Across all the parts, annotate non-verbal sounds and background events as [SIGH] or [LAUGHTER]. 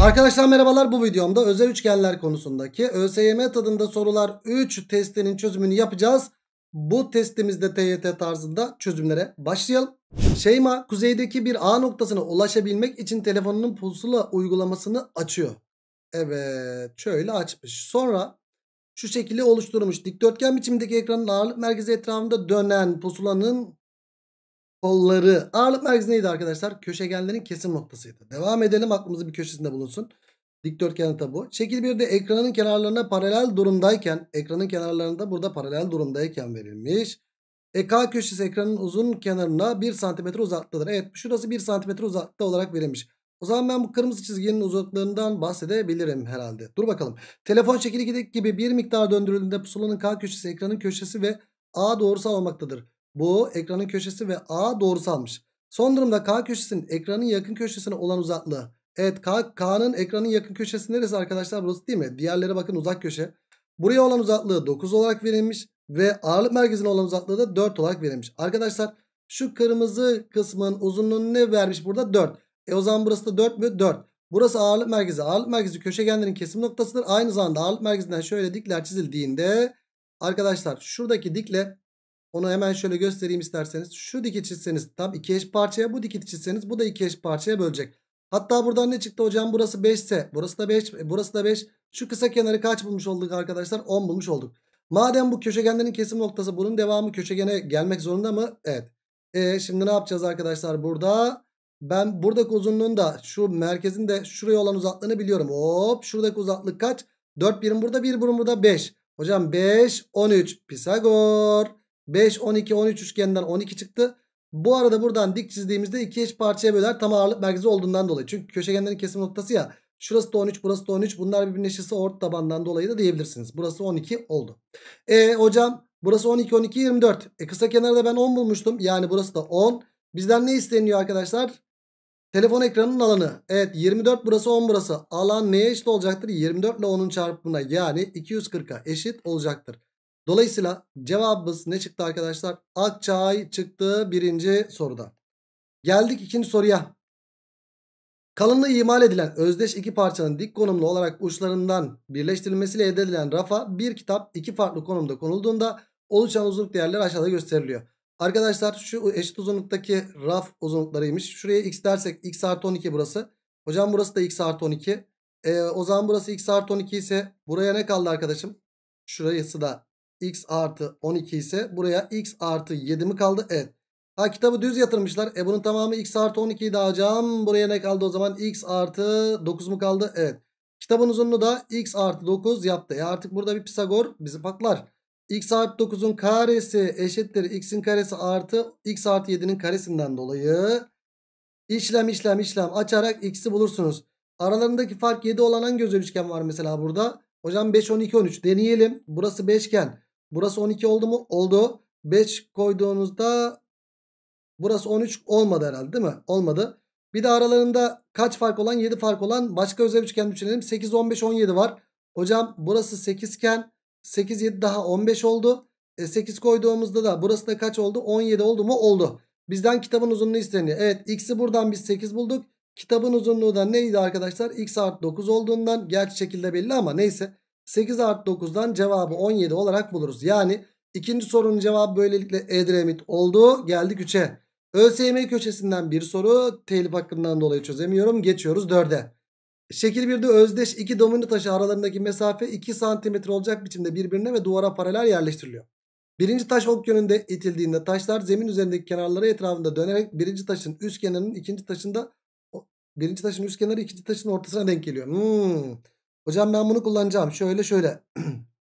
Arkadaşlar merhabalar bu videomda özel üçgenler konusundaki ÖSYM tadında sorular 3 testinin çözümünü yapacağız. Bu testimizde TYT tarzında çözümlere başlayalım. Şeyma kuzeydeki bir A noktasına ulaşabilmek için telefonunun pusula uygulamasını açıyor. Evet şöyle açmış. Sonra şu şekilde oluşturmuş dikdörtgen biçimindeki ekranın ağırlık merkezi etrafında dönen pusulanın kolları. Ağırlık merkezi neydi arkadaşlar? Köşegenlerin kesim noktasıydı. Devam edelim aklımızın bir köşesinde bulunsun. Dikdörtgen tabu. Şekil 1'de ekranın kenarlarına paralel durumdayken ekranın kenarlarında burada paralel durumdayken verilmiş. EK köşesi ekranın uzun kenarına 1 cm uzaklıktır. Evet şurası 1 cm uzaklıkta olarak verilmiş. O zaman ben bu kırmızı çizginin uzaklarından bahsedebilirim herhalde. Dur bakalım. Telefon şekil gibi bir miktar döndürüldüğünde pusulanın K köşesi ekranın köşesi ve A doğrusal olmaktadır. Bu ekranın köşesi ve A doğrusalmış. Son durumda K köşesinin ekranın yakın köşesine olan uzaklığı. Evet K, K'nın ekranın yakın köşesi neresi arkadaşlar burası değil mi? Diğerlere bakın uzak köşe. Buraya olan uzaklığı 9 olarak verilmiş ve ağırlık merkezine olan uzaklığı da 4 olarak verilmiş. Arkadaşlar şu kırmızı kısmın uzunluğunu ne vermiş burada? 4. E o zaman burası da 4 mü? 4. Burası ağırlık merkezi. Ağırlık merkezi köşegenlerin kesim noktasıdır. Aynı zamanda ağırlık merkezinden şöyle dikler çizildiğinde arkadaşlar şuradaki dikle onu hemen şöyle göstereyim isterseniz. Şu dikit çizseniz tam iki eş parçaya bu dikit çizseniz bu da iki eş parçaya bölecek. Hatta buradan ne çıktı hocam? Burası 5 ise burası da 5 burası da 5. Şu kısa kenarı kaç bulmuş olduk arkadaşlar? 10 bulmuş olduk. Madem bu köşegenlerin kesim noktası bunun devamı köşegene gelmek zorunda mı? Evet. E, şimdi ne yapacağız arkadaşlar burada? Ben buradaki uzunluğun da şu merkezin de şuraya olan uzaklığını biliyorum. Hop şuradaki uzaklık kaç? 4 birim burada 1 birim burada 5. Hocam 5 13 Pisagor. 5, 12, 13 üçgeninden 12 çıktı. Bu arada buradan dik çizdiğimizde iki eş parçaya böler tam ağırlık merkezi olduğundan dolayı. Çünkü köşegenlerin kesim noktası ya. Şurası da 13 burası da 13. Bunlar birbirine eşitse ort tabandan dolayı da diyebilirsiniz. Burası 12 oldu. E hocam burası 12 12 24. E kısa kenarda ben 10 bulmuştum. Yani burası da 10. Bizden ne isteniyor arkadaşlar? Telefon ekranının alanı. Evet 24 burası 10 burası. Alan neye eşit olacaktır? 24 ile 10'un çarpımına yani 240'a eşit olacaktır. Dolayısıyla cevabımız ne çıktı arkadaşlar? Akçay çıktı birinci soruda. Geldik ikinci soruya. Kalınlığı imal edilen özdeş iki parçanın dik konumlu olarak uçlarından birleştirilmesiyle elde edilen rafa bir kitap iki farklı konumda konulduğunda oluşan uzunluk değerleri aşağıda gösteriliyor. Arkadaşlar şu eşit uzunluktaki raf uzunluklarıymış. Şuraya x dersek x artı 12 burası. Hocam burası da x artı 12. E, ee, o zaman burası x artı 12 ise buraya ne kaldı arkadaşım? Şurası da x artı 12 ise buraya x artı 7 mi kaldı? Evet. Ha kitabı düz yatırmışlar. E bunun tamamı x artı 12'yi dağıtacağım. Buraya ne kaldı o zaman? x artı 9 mu kaldı? Evet. Kitabın uzunluğu da x artı 9 yaptı. E artık burada bir Pisagor bizi patlar. x artı 9'un karesi eşittir. x'in karesi artı x artı 7'nin karesinden dolayı işlem işlem işlem açarak x'i bulursunuz. Aralarındaki fark 7 olan hangi özel üçgen var mesela burada? Hocam 5, 12, 13 deneyelim. Burası beşgen. Burası 12 oldu mu? Oldu. 5 koyduğunuzda burası 13 olmadı herhalde değil mi? Olmadı. Bir de aralarında kaç fark olan? 7 fark olan başka özel üçgen düşünelim. 8, 15, 17 var. Hocam burası 8 iken 8, 7 daha 15 oldu. E 8 koyduğumuzda da burası da kaç oldu? 17 oldu mu? Oldu. Bizden kitabın uzunluğu isteniyor. Evet x'i buradan biz 8 bulduk. Kitabın uzunluğu da neydi arkadaşlar? x artı 9 olduğundan gerçi şekilde belli ama neyse. 8 artı 9'dan cevabı 17 olarak buluruz. Yani ikinci sorunun cevabı böylelikle Edremit oldu. Geldik 3'e. ÖSYM köşesinden bir soru. Telif hakkından dolayı çözemiyorum. Geçiyoruz 4'e. Şekil 1'de özdeş iki domino taşı aralarındaki mesafe 2 cm olacak biçimde birbirine ve duvara paralel yerleştiriliyor. Birinci taş ok yönünde itildiğinde taşlar zemin üzerindeki kenarları etrafında dönerek birinci taşın üst kenarının ikinci taşında birinci taşın üst kenarı ikinci taşın ortasına denk geliyor. Hmm. Hocam ben bunu kullanacağım. Şöyle şöyle.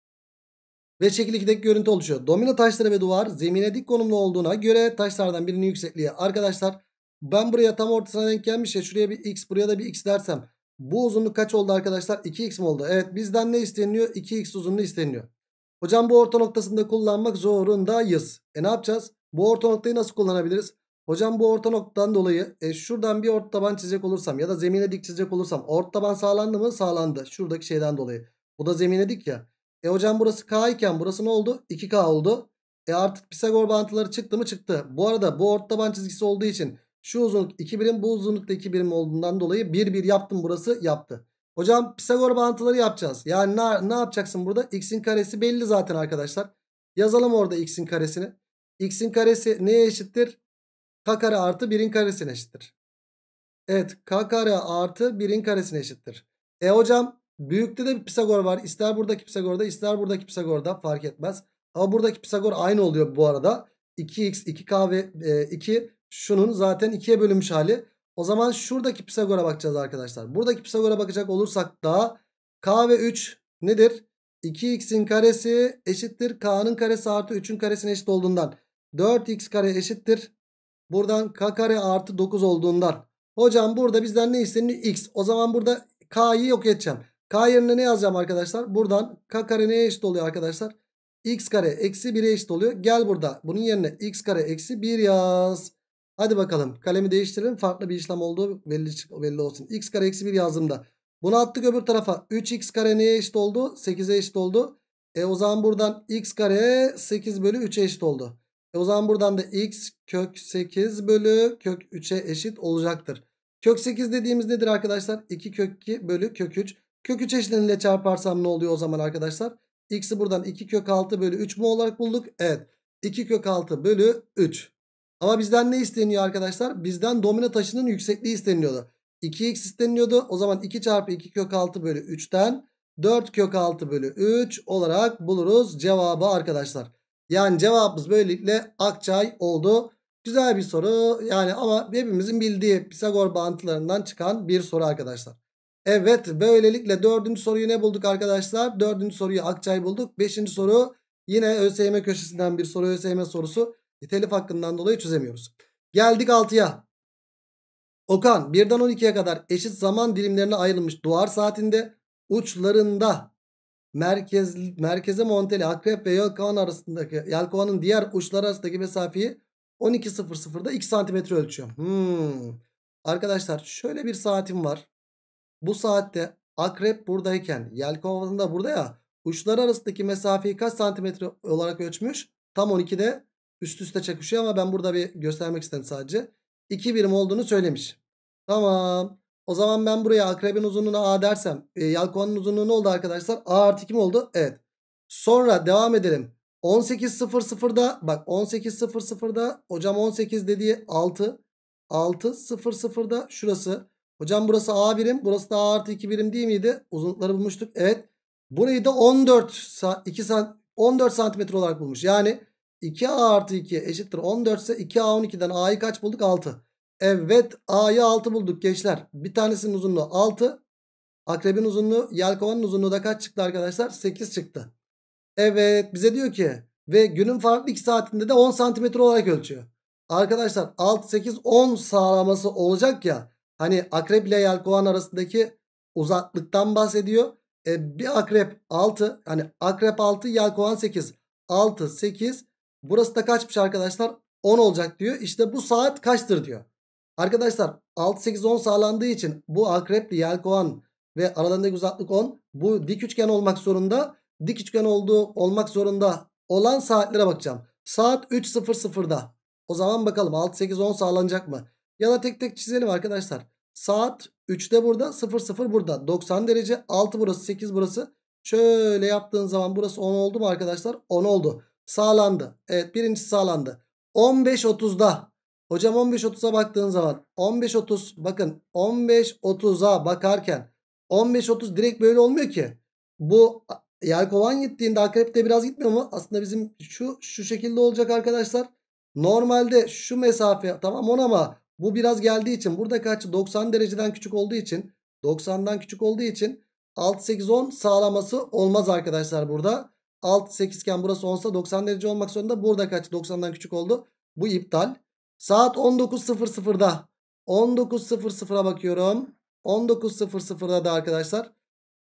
[CLEARS THROAT] ve şekil 2'deki görüntü oluşuyor. Domino taşları ve duvar zemine dik konumlu olduğuna göre taşlardan birinin yüksekliği. Arkadaşlar ben buraya tam ortasına denk gelmiş ya şuraya bir x buraya da bir x dersem bu uzunluk kaç oldu arkadaşlar? 2x mi oldu? Evet bizden ne isteniyor? 2x uzunluğu isteniyor. Hocam bu orta noktasında kullanmak zorundayız. E ne yapacağız? Bu orta noktayı nasıl kullanabiliriz? Hocam bu orta noktadan dolayı e, şuradan bir ort taban çizecek olursam ya da zemine dik çizecek olursam ort taban sağlandı mı? Sağlandı. Şuradaki şeyden dolayı. Bu da zemine dik ya. E hocam burası K iken burası ne oldu? 2K oldu. E artık Pisagor bağıntıları çıktı mı? Çıktı. Bu arada bu ort taban çizgisi olduğu için şu uzunluk 2 birim bu uzunlukta 2 birim olduğundan dolayı 1 1 yaptım burası yaptı. Hocam Pisagor bağıntıları yapacağız. Yani ne, ne yapacaksın burada? X'in karesi belli zaten arkadaşlar. Yazalım orada x'in karesini. X'in karesi neye eşittir? k kare artı 1'in karesine eşittir. Evet k kare artı 1'in karesine eşittir. E hocam büyükte de bir Pisagor var. İster buradaki Pisagor'da ister buradaki Pisagor'da fark etmez. Ama buradaki Pisagor aynı oluyor bu arada. 2x 2k ve e, 2 şunun zaten 2'ye bölünmüş hali. O zaman şuradaki Pisagor'a bakacağız arkadaşlar. Buradaki Pisagor'a bakacak olursak da k ve 3 nedir? 2x'in karesi eşittir k'nın karesi artı 3'ün karesine eşit olduğundan 4x kare eşittir Buradan k kare artı 9 olduğundan. Hocam burada bizden ne isteniyor? X. O zaman burada k'yi yok edeceğim. K yerine ne yazacağım arkadaşlar? Buradan k kare neye eşit oluyor arkadaşlar? X kare eksi 1'e eşit oluyor. Gel burada bunun yerine x kare eksi 1 yaz. Hadi bakalım kalemi değiştirelim. Farklı bir işlem olduğu belli, belli olsun. X kare eksi 1 yazdığımda. Bunu attık öbür tarafa. 3x kare neye eşit oldu? 8'e eşit oldu. E o zaman buradan x kare 8 bölü 3'e eşit oldu. E o zaman buradan da x kök 8 bölü kök 3'e eşit olacaktır. Kök 8 dediğimiz nedir arkadaşlar? 2 kök 2 bölü kök 3. Kök 3 eşleniyle çarparsam ne oluyor o zaman arkadaşlar? X'i buradan 2 kök 6 bölü 3 mu olarak bulduk? Evet. 2 kök 6 bölü 3. Ama bizden ne isteniyor arkadaşlar? Bizden domino taşının yüksekliği isteniyordu. 2x isteniyordu. O zaman 2 çarpı 2 kök 6 bölü 3'ten 4 kök 6 bölü 3 olarak buluruz cevabı arkadaşlar. Yani cevabımız böylelikle Akçay oldu. Güzel bir soru yani ama hepimizin bildiği Pisagor bağıntılarından çıkan bir soru arkadaşlar. Evet böylelikle dördüncü soruyu ne bulduk arkadaşlar? Dördüncü soruyu Akçay bulduk. Beşinci soru yine ÖSYM köşesinden bir soru ÖSYM sorusu. E, telif hakkından dolayı çözemiyoruz. Geldik altıya. Okan birden on ikiye kadar eşit zaman dilimlerine ayrılmış duvar saatinde uçlarında merkez, merkeze monteli akrep ve yelkovan arasındaki yelkovanın diğer uçlar arasındaki mesafeyi 12.00'da 2 santimetre ölçüyorum. Hmm. Arkadaşlar şöyle bir saatim var. Bu saatte akrep buradayken yelkovan da burada ya uçlar arasındaki mesafeyi kaç santimetre olarak ölçmüş? Tam 12'de üst üste çakışıyor ama ben burada bir göstermek istedim sadece. 2 birim olduğunu söylemiş. Tamam. O zaman ben buraya akrebin uzunluğuna A dersem e, yelkovanın uzunluğu ne oldu arkadaşlar? A artı 2 mi oldu? Evet. Sonra devam edelim. 18.00'da bak 18.00'da hocam 18 dediği 6. 6.00'da şurası. Hocam burası A birim burası da A artı 2 birim değil miydi? Uzunlukları bulmuştuk. Evet. Burayı da 14 2 14 santimetre olarak bulmuş. Yani 2A artı 2 eşittir 14 ise 2A 12'den A'yı kaç bulduk? 6. Evet A'yı 6 bulduk gençler. Bir tanesinin uzunluğu 6. Akrebin uzunluğu yelkovanın uzunluğu da kaç çıktı arkadaşlar? 8 çıktı. Evet bize diyor ki ve günün farklı 2 saatinde de 10 santimetre olarak ölçüyor. Arkadaşlar 6, 8, 10 sağlaması olacak ya. Hani akrep ile yelkovan arasındaki uzaklıktan bahsediyor. E, bir akrep 6 hani akrep 6 yelkovan 8. 6, 8 burası da kaçmış arkadaşlar? 10 olacak diyor. İşte bu saat kaçtır diyor. Arkadaşlar 6-8-10 sağlandığı için bu akrepli yelkoğan ve aralarındaki uzaklık 10 bu dik üçgen olmak zorunda. Dik üçgen olduğu olmak zorunda olan saatlere bakacağım. Saat 3.00'da. O zaman bakalım 6-8-10 sağlanacak mı? Ya da tek tek çizelim arkadaşlar. Saat 3'te burada 00 burada. 90 derece 6 burası 8 burası. Şöyle yaptığın zaman burası 10 oldu mu arkadaşlar? 10 oldu. Sağlandı. Evet birincisi sağlandı. 15.30'da Hocam 15.30'a baktığın zaman 15.30 bakın 15.30'a bakarken 15.30 direkt böyle olmuyor ki. Bu Yelkovan gittiğinde akrep de biraz gitmiyor mu? Aslında bizim şu şu şekilde olacak arkadaşlar. Normalde şu mesafe tamam 10 ama bu biraz geldiği için burada kaç 90 dereceden küçük olduğu için 90'dan küçük olduğu için 6 8 10 sağlaması olmaz arkadaşlar burada. 6 8 iken burası 10 90 derece olmak zorunda. Burada kaç 90'dan küçük oldu. Bu iptal. Saat 19.00'da 19.00'a bakıyorum. 19.00'da da arkadaşlar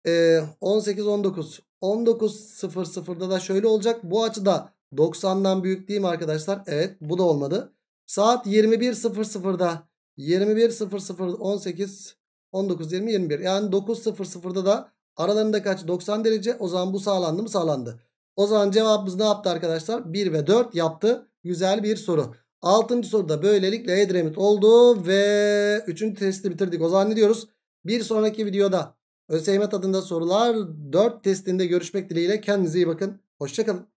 e, 18 19 19.00'da da şöyle olacak. Bu açıda 90'dan büyük değil mi arkadaşlar? Evet bu da olmadı. Saat 21.00'da 21.00 18 19 20 21 yani 9.00'da da aralarında kaç 90 derece o zaman bu sağlandı mı sağlandı. O zaman cevabımız ne yaptı arkadaşlar? 1 ve 4 yaptı. Güzel bir soru. Altıncı soruda böylelikle Edremit oldu ve üçüncü testi bitirdik. O zaman ne diyoruz? Bir sonraki videoda ÖSYM adında sorular 4 testinde görüşmek dileğiyle. Kendinize iyi bakın. Hoşçakalın.